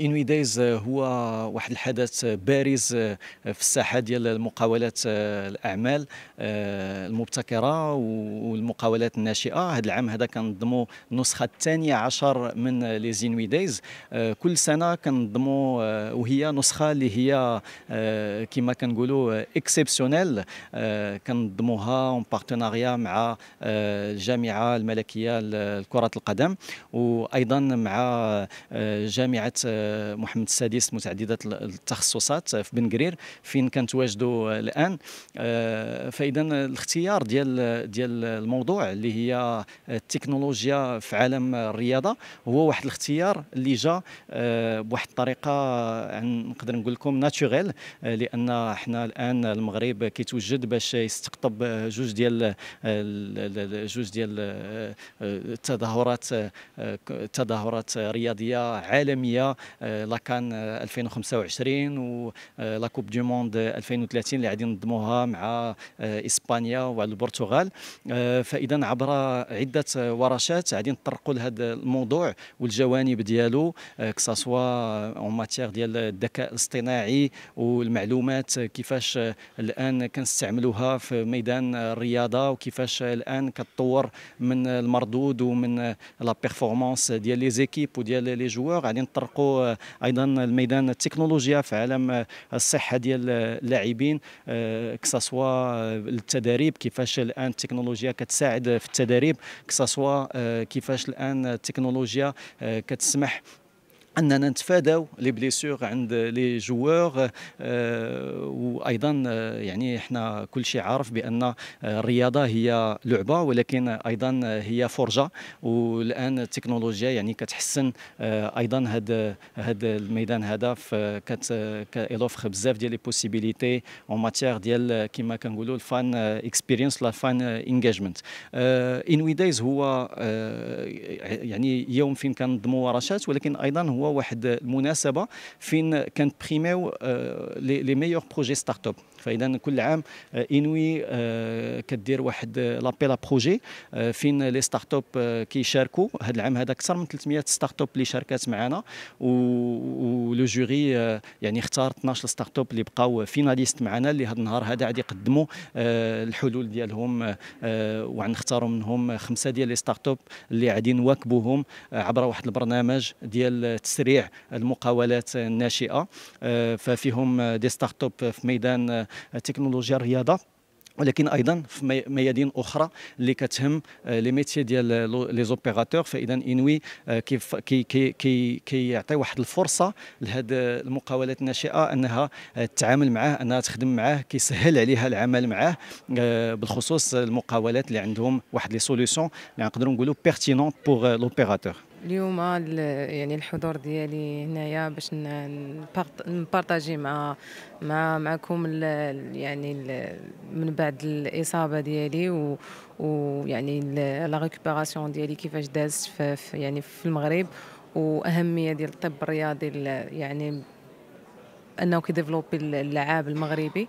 انوي دايز آه، هو واحد الحدث آه، بارز آه، في الساحه ديال المقاولات الاعمال المبتكره والمقاولات الناشئه هذا العام هذا كنظموا النسخه الثانيه عشر من لي دايز كل سنه كنظموا وهي نسخه اللي هي كما كنقولوا اكسبسيونيل كنظموها اون بارتناريا مع الجامعه الملكيه لكره القدم وايضا مع جامعه محمد السادس متعدده التخصصات في بن قرير فين كنتواجدوا الان آه، فاذا الاختيار ديال ديال الموضوع اللي هي التكنولوجيا في عالم الرياضه هو واحد الاختيار اللي جا آه، بواحد الطريقه نقدر نقول لكم ناتشوريل آه، لان حنا الان المغرب كيتوجد باش يستقطب جوج ديال جوج ديال التظاهرات تظاهرات رياضيه عالميه آه، لاكان 2025 آه، آه، كوب دو موند 2030 اللي غادي ننظموها مع اسبانيا والبرتغال فاذا عبر عده ورشات غادي نطرقوا لهذا الموضوع والجوانب ديالو كساسوا اون ماتيير ديال الذكاء الاصطناعي والمعلومات كيفاش الان كنستعملوها في ميدان الرياضه وكيفاش الان كتطور من المردود ومن لا بيرفورمانس ديال لي زيكيب وديال لي جوور غادي نطرقوا ايضا الميدان التكنولوجيا في عالم الصحه ديال اللاعبين كساسوا آه، آه، التدريب كيفاش الان التكنولوجيا كتساعد في التدريب كساسوا آه، كيفاش الان التكنولوجيا كتسمح اننا نتفاداو لي بليسور عند لي جوار أه وايضا آه، يعني احنا كل شيء عارف بان آه، الرياضه هي لعبه ولكن ايضا هي فرجه والان التكنولوجيا يعني كتحسن آه، ايضا هذا هذا الميدان هذا كت كيلوفر بزاف ديال لي بوسيبيليتي اون ماتيير ديال كما كنقولوا الفان اكسبيرينس لا فان انجاجمنت ان وي دايز هو يعني يوم فين كنظموا ورشات ولكن ايضا هو واحد المناسبه فين بريميو لي ميور بروجي ستارت اب فاذا كل عام آه، انوي آه، كدير واحد آه، لابيلا بروجي فين لي ستارت اب كيشاركوا هذا العام هذا اكثر من 300 ستارت اب اللي شاركات معنا ولو جوري يعني اختار 12 ستارت اب اللي بقاو فيناليست معنا اللي هذا النهار هذا غادي يقدموا الحلول ديالهم وغنختاروا منهم خمسه ديال لي ستارت اب اللي غادي نواكبوهم عبر واحد البرنامج ديال تسريع المقاولات الناشئه آه، ففيهم آه، دي ستارت اب في ميدان آه، تكنولوجيا الرياضه ولكن ايضا في ميادين اخرى اللي كتهم لي ميتي ديال لي زوبيراتور فاذا انوي كيف كي كي كي كيعطي واحد الفرصه لهاد المقاولات الناشئه انها تتعامل معاه انها تخدم معاه كيسهل عليها العمل معاه بالخصوص المقاولات اللي عندهم واحد لي سوليسيون اللي نقدروا نقولوا بيرتينون بور لوبيراتور اليوم آه، يعني الحضور ديالي هنايا باش نبارطاجي مع مع معكم الـ يعني الـ من بعد الاصابه ديالي ويعني لا ريكوبيراسيون ديالي كيفاش دازت في يعني في المغرب واهميه ديال الطب الرياضي يعني انه كيديفلوبي اللعاب المغربي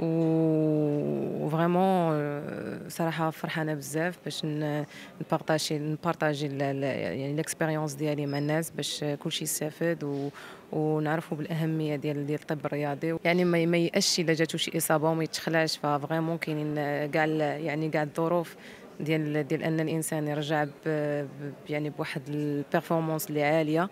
و فريمون آه، صراحه فرحانه بزاف باش نبارطاجي نبارطاجي يعني ليكسبيريونس ديالي مع الناس باش كلشي يستافد و ونعرفوا بالاهميه ديال ديال الطب الرياضي يعني ما يأش الا جاتو شي اصابه وما يتخلاش ففريمون كاينين كاع آه، يعني كاع الظروف ديال ديال ان الانسان يرجع ب يعني بواحد البيرفورمانس اللي عاليه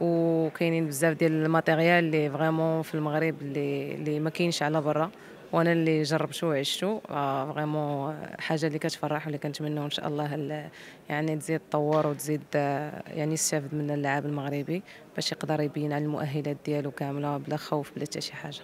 وكاينين بزاف ديال الماتيريال اللي فريمون في المغرب اللي اللي ما كاينش على برا وانا اللي جربته وعشتو آه، فريمون حاجه اللي كتفرح واللي كنتمناو ان شاء الله يعني تزيد تطور وتزيد آه، يعني يستافد منها اللاعب المغربي باش يقدر يبين على المؤهلات ديالو كامله بلا خوف بلا حتى شي حاجه